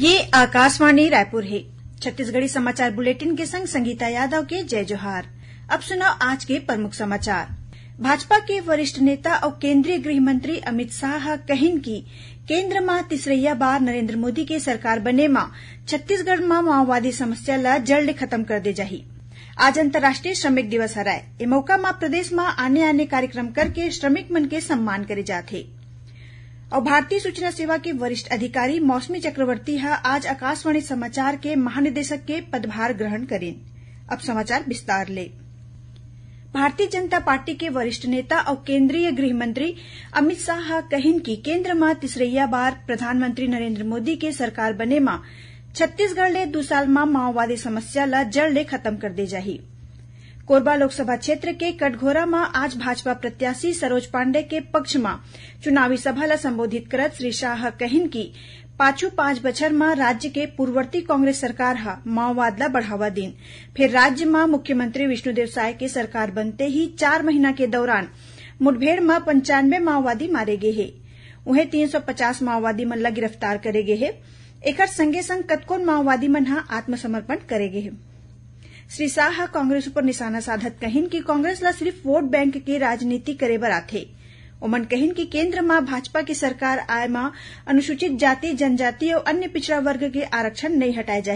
ये आकाशवाणी रायपुर है छत्तीसगढ़ी समाचार बुलेटिन के संग संगीता यादव के जय जोहार अब सुनाओ आज के प्रमुख समाचार भाजपा के वरिष्ठ नेता और केंद्रीय गृह मंत्री अमित शाह कहिन की केंद्र माँ तीसरैया बार नरेंद्र मोदी के सरकार बने माँ छत्तीसगढ़ में माओवादी समस्या ला जल्द खत्म कर दे जाही आज अंतर्राष्ट्रीय श्रमिक दिवस हराए ए मौका माँ प्रदेश में आने आने कार्यक्रम करके श्रमिक मन के सम्मान करे हैं और भारतीय सूचना सेवा के वरिष्ठ अधिकारी मौसमी चक्रवर्ती ह आज आकाशवाणी समाचार के महानिदेशक के पदभार ग्रहण करें अब समाचार विस्तार ले भारतीय जनता पार्टी के वरिष्ठ नेता और केन्द्रीय गृहमंत्री अमित शाह कहिन कि केन्द्र मां तिसरैया बार प्रधानमंत्री नरेंद्र मोदी के सरकार बने मां छत्तीसगढ़ ले साल मां माओवादी समस्या ला जड़ ले खत्म कर दे जाही कोरबा लोकसभा क्षेत्र के कटघोरा में आज भाजपा प्रत्याशी सरोज पांडेय के पक्ष में चुनावी सभा ला संबोधित करत श्री शाह कहन कि पाछू पांच बछर में राज्य के पूर्ववर्ती कांग्रेस सरकार ह माओवाद बढ़ावा दिन फिर राज्य में मुख्यमंत्री विष्णुदेव साय के सरकार बनते ही चार महीना के दौरान मुठभेड़ में पंचानवे माओवादी मारे गए हे उन्हें तीन सौ पचास माओवादी मन गिरफ्तार करे गए हे एकर संगे संग कतकोन माओवादी मन आत्मसमर्पण करे गए हे श्री शाह कांग्रेस पर निशाना साधत कहिन कि कांग्रेस ला सिर्फ वोट बैंक के राजनीति करे आथे ओमन कहिन कि केंद्र में भाजपा की सरकार आय में अनुसूचित जाति जनजाति और अन्य पिछड़ा वर्ग के आरक्षण नहीं हटाए जा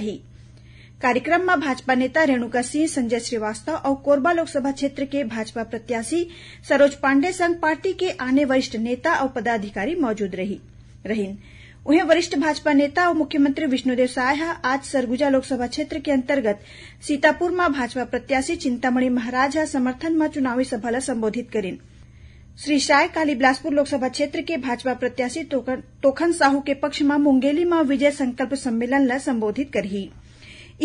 कार्यक्रम में भाजपा नेता रेणुका सिंह संजय श्रीवास्तव और कोरबा लोकसभा क्षेत्र के भाजपा प्रत्याशी सरोज पांडेय संग पार्टी के आने वरिष्ठ नेता और पदाधिकारी मौजूद रहीन वहीं वरिष्ठ भाजपा नेता और मुख्यमंत्री विष्णुदेव साय आज सरगुजा लोकसभा क्षेत्र के अंतर्गत सीतापुर में भाजपा प्रत्याशी चिंतामणि महाराज समर्थन में चुनावी सभा संबोधित करें श्री शाय काली बिलासपुर लोकसभा क्षेत्र के भाजपा प्रत्याशी तोखन साहू के पक्ष में मुंगेली में विजय संकल्प सम्मेलन संबोधित करी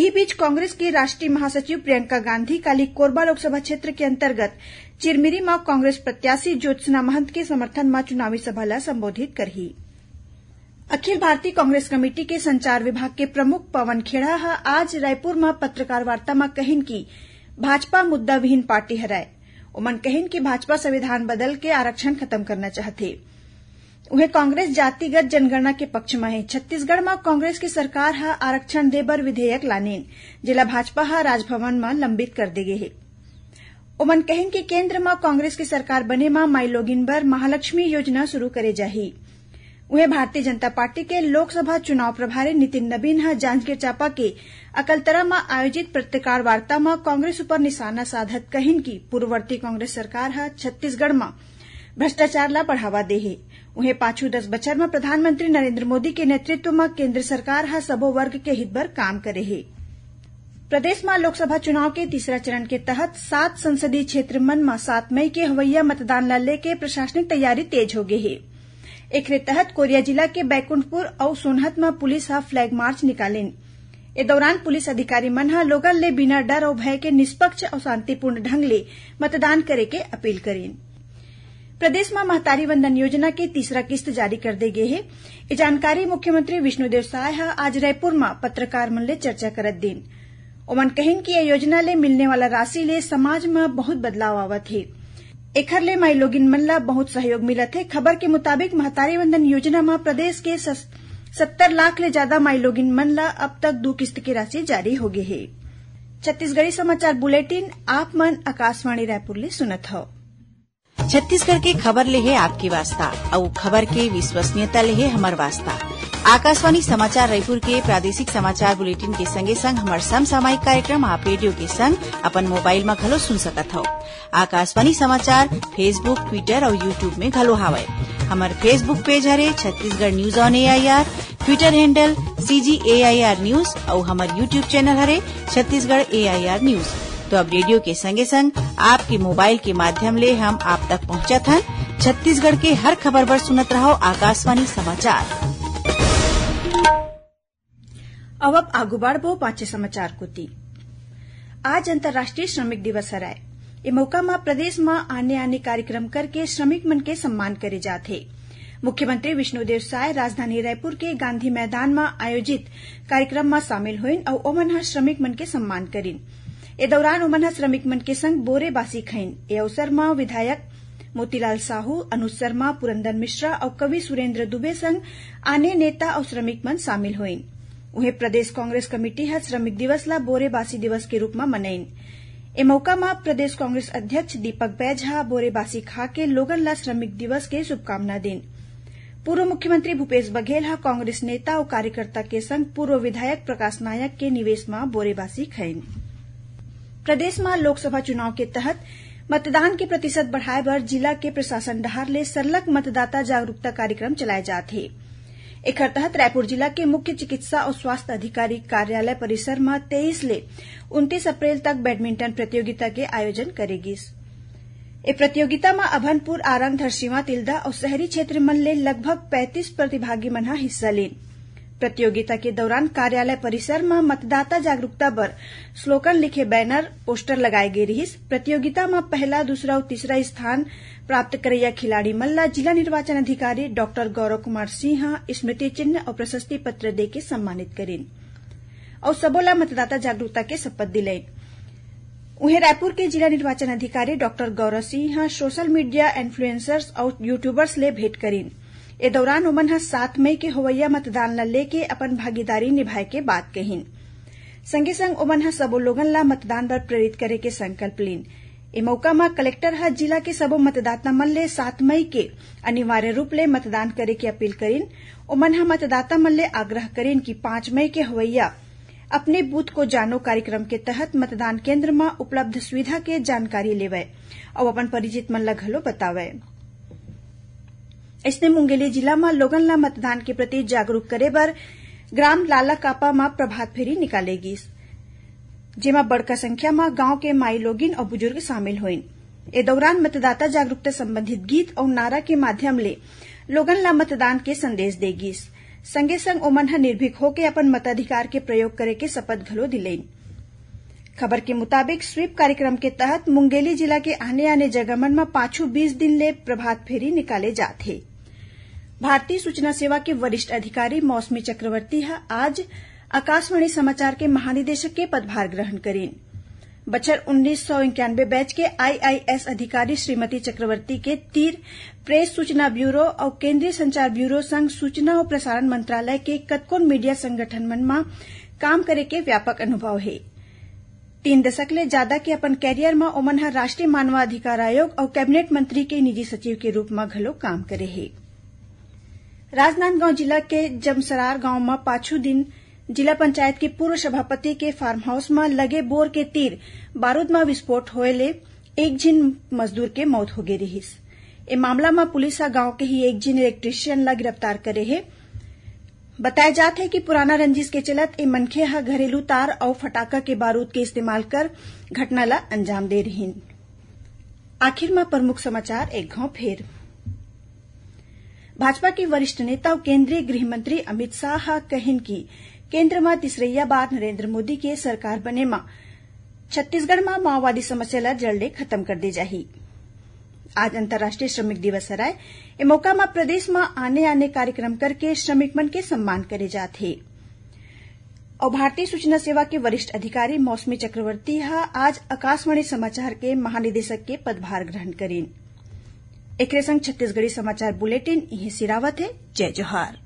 इस बीच कांग्रेस के राष्ट्रीय महासचिव प्रियंका गांधी काली कोरबा लोकसभा क्षेत्र के अंतर्गत चिरमिरी में कांग्रेस प्रत्याशी ज्योत्सना महंत के समर्थन में चुनावी सभा संबोधित करी अखिल भारतीय कांग्रेस कमेटी के संचार विभाग के प्रमुख पवन खेड़ा ह आज रायपुर में पत्रकार वार्ता में कहिन कि भाजपा मुद्दा विहीन पार्टी हराये ओमन कहिन कि भाजपा संविधान बदल के आरक्षण खत्म करना चाहते उन्हें कांग्रेस जातिगत जनगणना के पक्ष में है छत्तीसगढ़ में कांग्रेस की सरकार है आरक्षण दे पर विधेयक लाने जिला भाजपा ह राजभवन में लंबित कर दी गई है उमन कहिन कि केन्द्र में कांग्रेस की सरकार बने म माई लोगिन बर महालक्ष्मी योजना शुरू करे जाही वहीं भारतीय जनता पार्टी के लोकसभा चुनाव प्रभारी नितिन नबीन जांजगीर चांपा के अकलतरा में आयोजित पत्रकार वार्ता में कांग्रेस पर निशाना साधत कहिन कि पूर्ववर्ती कांग्रेस सरकार है छत्तीसगढ़ में भ्रष्टाचार ला बढ़ावा दे है उहें पाछू दस बच्चर में प्रधानमंत्री नरेन्द्र मोदी के नेतृत्व में केन्द्र सरकार सबो वर्ग के हित पर काम करे है प्रदेश में लोकसभा चुनाव के तीसरा चरण के तहत सात संसदीय क्षेत्र मन में सात मई के हवैया मतदान ला लेके प्रशासनिक तैयारी तेज हो गई है एखरे तहत कोरिया जिला के बैकुंठपुर और सोनहत में पुलिस ह फ्लैग मार्च निकालिन ए दौरान पुलिस अधिकारी मन ह लोगन ले बिना डर और भय के निष्पक्ष और शांतिपूर्ण ढंग ले मतदान करे के अपील करिन प्रदेश में महतारी वंदन योजना के तीसरा किस्त जारी कर दी गई है ये जानकारी मुख्यमंत्री विष्णुदेव साय आज रायपुर में पत्रकार मन ले चर्चा करत दिन ओमन कहिन कि यह योजना ले मिलने वाला राशि ले समाज में बहुत बदलाव आवत है एखर ले लोगिन मन ल बहुत सहयोग मिलत है खबर के मुताबिक महतारी वंदन योजना में प्रदेश के सत्तर लाख ले माई लोगिन मन ल अब तक दो किस्त की राशि जारी गई है छत्तीसगढ़ी समाचार बुलेटिन आप मन आकाशवाणी रायपुर ले सुनत हो छत्तीसगढ़ के खबर ले है आपकी वास्ता और खबर के विश्वसनीयता ले है हमार वास्ता आकाशवाणी समाचार रायपुर के प्रादेशिक समाचार बुलेटिन के संगे संग हमार समसामयिक कार्यक्रम आप रेडियो के संग अपन मोबाइल में घलो सुन सकत हो आकाशवाणी समाचार फेसबुक ट्विटर और यूट्यूब में घलो हावय हमार फेसबुक पेज हरे Chhattisgarh news on AIR Twitter handle CG AIR news और हमार यूट्यूब चैनल हरे छत्तीसगढ़ एआईआर न्यूज तो अब रेडियो के संगे संग आपके मोबाइल के माध्यम ले हम आप तक पहुंचत हन छत्तीसगढ़ के हर खबर पर सुनत रहो आकाशवाणी समाचार अब अब आगू બાળબો પાંચે સમાચાર કુતી आज अंतर्राष्ट्रीय श्रमिक दिवस है ये मौका में प्रदेश में आने आने कार्यक्रम करके श्रमिक मन के सम्मान करे जाते मुख्यमंत्री विष्णुदेव साय राजधानी रायपुर के गांधी मैदान में आयोजित कार्यक्रम में शामिल हुईन और ओमन श्रमिक मन के सम्मान करीन ए दौरान ओमन श्रमिक मन के संग बोरे बासी खईन ए अवसर में विधायक मोतीलाल साहू अनुज शर्मा पुरंदर मिश्रा और कवि सुरेंद्र दुबे संग आने नेता और श्रमिक मन शामिल हुईन प्रदेश कांग्रेस ઉહે પ્રદેશ श्रमिक दिवस ला बोरेबासी दिवस के रूप में રૂપમાં ए मौका में प्रदेश कांग्रेस अध्यक्ष दीपक बैज बोरेबासी खा के लोगन ला श्रमिक दिवस के शुभकामना दिन पूर्व मुख्यमंत्री भूपेश बघेल हा कांग्रेस नेता और कार्यकर्ता के संग पूर्व विधायक प्रकाश नायक के निवेश में बोरेबासी खैन प्रदेश में लोकसभा चुनाव के तहत मतदान के प्रतिशत बढ़ाए बर जिला के प्रशासन डहार ले सरलग मतदाता जागरूकता कार्यक्रम चलाए जाते हैं तहत रायपुर जिला के मुख्य चिकित्सा और स्वास्थ्य अधिकारी कार्यालय परिसर में तेईस ले उनतीस अप्रैल तक बैडमिंटन प्रतियोगिता के आयोजन करेगी ए प्रतियोगिता में अभनपुर आरंग धरसीवा तिल्दा और शहरी क्षेत्र मन ले लगभग पैंतीस प्रतिभागी मन हिस्सा लेंगे प्रतियोगिता के दौरान कार्यालय परिसर में मतदाता जागरूकता पर स्लोगन लिखे बैनर पोस्टर लगाए गए रही प्रतियोगिता में पहला दूसरा और तीसरा स्थान प्राप्त करैया खिलाड़ी मल्ला जिला निर्वाचन अधिकारी डॉ गौरव कुमार सिंह स्मृति चिन्ह और प्रशस्ति पत्र के सम्मानित करें और सबोला मतदाता जागरूकता के शपथ दिलैन उन्हें रायपुर के जिला निर्वाचन अधिकारी डॉ Gaurav Singh social media influencers और यूट्यूबर्स ले भेंट करें ए दौरान ओमन सात मई के होवैया मतदान ल लेके अपन भागीदारी निभाए के बात कहिन संगे संग ओमन ह सबो लोगन ला मतदान बर प्रेरित करे के संकल्प लीन ए मौका में कलेक्टर हा जिला के सबो मतदाता मन ले सात मई के अनिवार्य रूप ले मतदान करे के अपील करीन ओमन मतदाता मन ले आग्रह करीन कि पांच मई के होवैया अपने बूथ को जानो कार्यक्रम के तहत मतदान केंद्र में उपलब्ध सुविधा के जानकारी लेवे और अपन परिचित मन ल घलो એટલે મુંગેલી मतदान के प्रति जागरूक करे જાગરૂક ग्राम लाला कापा मा प्रभात फेरी निकालेगी जेमा बड़का में गांव के माई लोगिन और बुजुर्ग शामिल हो ए दौरान मतदाता जागरूकता संबंधित गीत और नारा के माध्यम ले लोगन ला मतदान के संदेश देगी संगे संग ओमन निर्भीक होके अपन मताधिकार के प्रयोग करे के शपथ घलो दिलाइन खबर के मुताबिक स्वीप कार्यक्रम के तहत मुंगेली जिला के आने आने जगमन में पांचों बीस दिन ले प्रभात फेरी निकाले हैं भारतीय सूचना सेवा के वरिष्ठ अधिकारी मौसमी चक्रवर्ती है आज आकाशवाणी समाचार के महानिदेशक के पदभार ग्रहण करें बच्चर उन्नीस सौ इंक्यानवे बैच के आईआईएस अधिकारी श्रीमती चक्रवर्ती के तीर प्रेस सूचना ब्यूरो और केंद्रीय संचार ब्यूरो संघ सूचना और प्रसारण मंत्रालय के कतकोन मीडिया संगठन मन में काम करे के व्यापक अनुभव है तीन दशक ले ज्यादा के अपन कैरियर में ओमन राष्ट्रीय मानवाधिकार आयोग और कैबिनेट मंत्री के निजी सचिव के रूप में घलो काम करे है राजनांदगांव जिला के जमसरार गांव में पाछू दिन जिला पंचायत के पूर्व सभापति के फार्म हाउस में लगे बोर के तीर बारूद में विस्फोट हो एक जिन मजदूर के मौत हो गई ए मामला में पुलिस गांव के ही एक जिन इलेक्ट्रीशियन ला गिरफ्तार करे है बताया जाता है कि पुराना रंजिश के चलत ए मनखे ह घरेलू तार और फटाका के बारूद के इस्तेमाल कर घटना ला अंजाम दे रही आखिर में प्रमुख समाचार एक घांव फेर भाजपा के वरिष्ठ नेता और केंद्रीय गृहमंत्री अमित शाह केंद्र में તિસરૈયા बार नरेंद्र मोदी के सरकार बने मा छत्तीसगढ़ में माओवादी समस्या ला જડલે खत्म कर दी जाही आज अंतर्राष्ट्रीय श्रमिक दिवस हराय ए मौका में प्रदेश में आने आने कार्यक्रम करके श्रमिक मन के सम्मान करे जाते और भारतीय सूचना सेवा के वरिष्ठ अधिकारी मौसमी चक्रवर्ती हा आज आकाशवाणी समाचार के महानिदेशक के पदभार ग्रहण करेंगे एक रत्न छत्तीसगढ़ी समाचार बुलेटिन यही सिरावत है जय जोहार